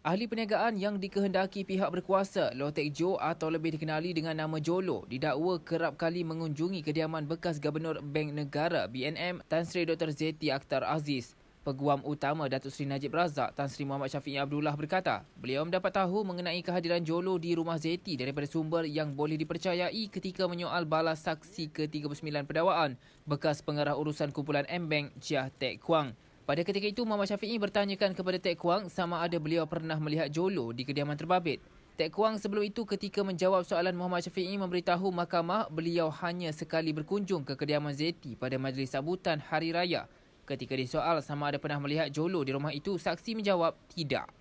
Ahli perniagaan yang dikehendaki pihak berkuasa, Lotek Jo atau lebih dikenali dengan nama Jolo, didakwa kerap kali mengunjungi kediaman bekas Gubernur Bank Negara BNM Tan Sri Dr. Zeti Akhtar Aziz. Peguam utama Datuk Seri Najib Razak, Tan Sri Muhammad Syafiq Abdullah berkata, beliau mendapat tahu mengenai kehadiran Jolo di rumah Zeti daripada sumber yang boleh dipercayai ketika menyoal balas saksi ke-39 pendawaan bekas pengarah urusan kumpulan M-Bank, Chia Tek Kuang. Pada ketika itu, Muhammad Syafiq bertanyakan kepada Tek Kuang sama ada beliau pernah melihat Jolo di kediaman terbabit. Tek Kuang sebelum itu ketika menjawab soalan Muhammad Syafiq memberitahu mahkamah beliau hanya sekali berkunjung ke kediaman Zeti pada majlis sambutan Hari Raya. Ketika disoal sama ada pernah melihat Jolo di rumah itu, saksi menjawab tidak.